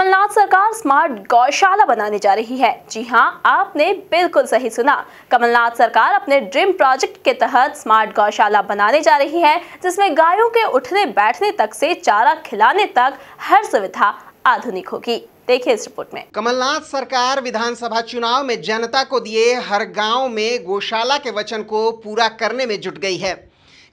कमलनाथ सरकार स्मार्ट गौशाला बनाने जा रही है जी हाँ आपने बिल्कुल सही सुना कमलनाथ सरकार अपने ड्रीम प्रोजेक्ट के तहत स्मार्ट गौशाला बनाने जा रही है जिसमें गायों के उठने बैठने तक से चारा खिलाने तक हर सुविधा आधुनिक होगी देखिए इस रिपोर्ट में कमलनाथ सरकार विधानसभा चुनाव में जनता को दिए हर गांव में गौशाला के वचन को पूरा करने में जुट गई है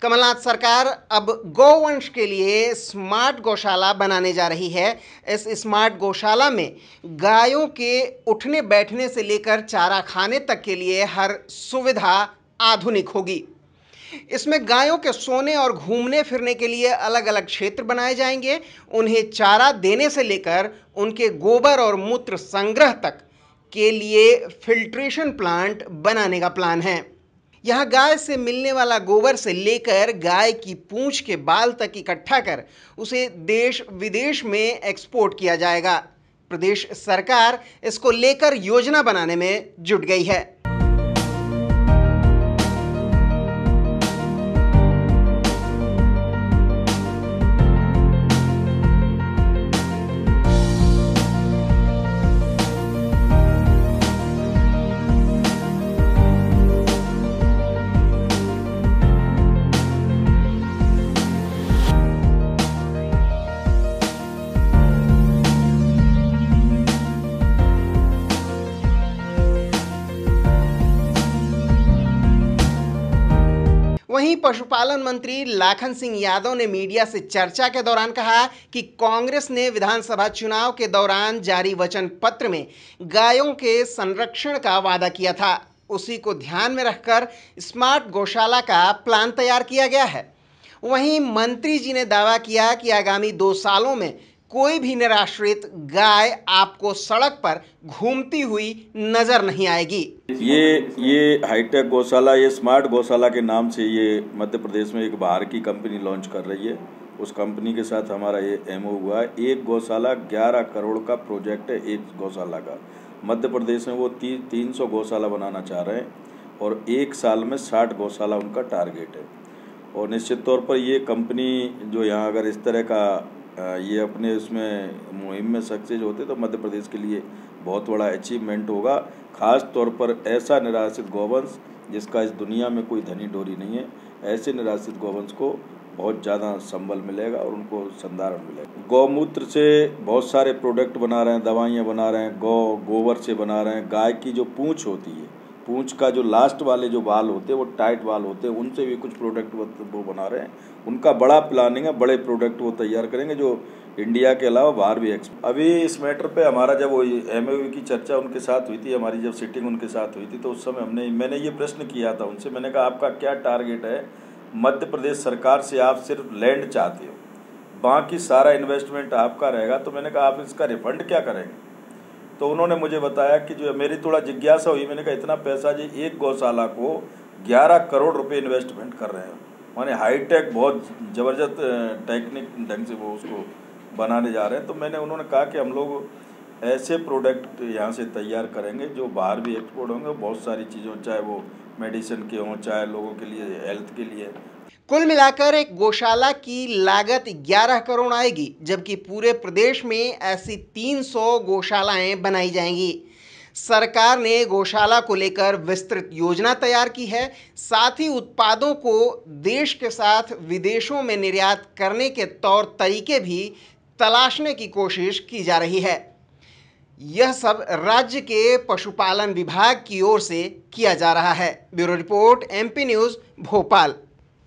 कमलनाथ सरकार अब गौवंश के लिए स्मार्ट गौशाला बनाने जा रही है इस स्मार्ट गौशाला में गायों के उठने बैठने से लेकर चारा खाने तक के लिए हर सुविधा आधुनिक होगी इसमें गायों के सोने और घूमने फिरने के लिए अलग अलग क्षेत्र बनाए जाएंगे उन्हें चारा देने से लेकर उनके गोबर और मूत्र संग्रह तक के लिए फिल्ट्रेशन प्लांट बनाने का प्लान है यह गाय से मिलने वाला गोबर से लेकर गाय की पूंछ के बाल तक इकट्ठा कर उसे देश विदेश में एक्सपोर्ट किया जाएगा प्रदेश सरकार इसको लेकर योजना बनाने में जुट गई है वहीं पशुपालन मंत्री लाखन सिंह यादव ने मीडिया से चर्चा के दौरान कहा कि कांग्रेस ने विधानसभा चुनाव के दौरान जारी वचन पत्र में गायों के संरक्षण का वादा किया था उसी को ध्यान में रखकर स्मार्ट गौशाला का प्लान तैयार किया गया है वहीं मंत्री जी ने दावा किया कि आगामी दो सालों में कोई भी निराश्रित गाय आपको सड़क पर घूमती हुई नजर नहीं आएगी ये ये हाईटेक गौशाला ये स्मार्ट गौशाला के नाम से ये मध्य प्रदेश में एक बाहर की कंपनी लॉन्च कर रही है उस कंपनी के साथ हमारा ये एम हुआ है एक गौशाला ग्यारह करोड़ का प्रोजेक्ट है एक गौशाला का मध्य प्रदेश में वो ती, तीन सौ गौशाला बनाना चाह रहे हैं और एक साल में साठ गौशाला उनका टारगेट है और निश्चित तौर पर ये कंपनी जो यहाँ अगर इस तरह का ये अपने उसमें मुहिम में सक्सेस होते तो मध्य प्रदेश के लिए बहुत बड़ा अचीवमेंट होगा खास तौर पर ऐसा निराश्रित गौवंश जिसका इस दुनिया में कोई धनी डोरी नहीं है ऐसे निराश्रित गोवंश को बहुत ज़्यादा संबल मिलेगा और उनको संधारण मिलेगा गौमूत्र से बहुत सारे प्रोडक्ट बना रहे हैं दवाइयाँ बना रहे हैं गौ गोबर से बना रहे हैं गाय की जो पूँछ होती है पूंछ का जो लास्ट वाले जो बाल होते हैं वो टाइट बाल होते हैं उनसे भी कुछ प्रोडक्ट वो बना रहे हैं उनका बड़ा प्लानिंग है बड़े प्रोडक्ट वो तैयार करेंगे जो इंडिया के अलावा बाहर भी एक्सपोर्ट अभी इस मैटर पे हमारा जब वो एम की चर्चा उनके साथ हुई थी हमारी जब सीटिंग उनके साथ हुई थी तो उस समय हमने मैंने ये प्रश्न किया था उनसे मैंने कहा आपका क्या टारगेट है मध्य प्रदेश सरकार से आप सिर्फ लैंड चाहते हो बाकी सारा इन्वेस्टमेंट आपका रहेगा तो मैंने कहा आप इसका रिफंड क्या करेंगे तो उन्होंने मुझे बताया कि जो है मेरी थोड़ा जिज्ञासा हुई मैंने कहा इतना पैसा जी एक गौशाला को ग्यारह करोड़ रुपए इन्वेस्टमेंट कर रहे हैं माने हाईटेक बहुत ज़बरदस्त टेक्निक ढंग से वो उसको बनाने जा रहे हैं तो मैंने उन्होंने कहा कि हम लोग ऐसे प्रोडक्ट यहाँ से तैयार करेंगे जो बाहर भी एक्सपोर्ट होंगे बहुत सारी चीज़ों चाहे वो मेडिसिन के हों चाहे लोगों के लिए हेल्थ के लिए कुल मिलाकर एक गौशाला की लागत 11 करोड़ आएगी जबकि पूरे प्रदेश में ऐसी 300 गौशालाएँ बनाई जाएंगी सरकार ने गौशाला को लेकर विस्तृत योजना तैयार की है साथ ही उत्पादों को देश के साथ विदेशों में निर्यात करने के तौर तरीके भी तलाशने की कोशिश की जा रही है यह सब राज्य के पशुपालन विभाग की ओर से किया जा रहा है bureau report MP news Bhopal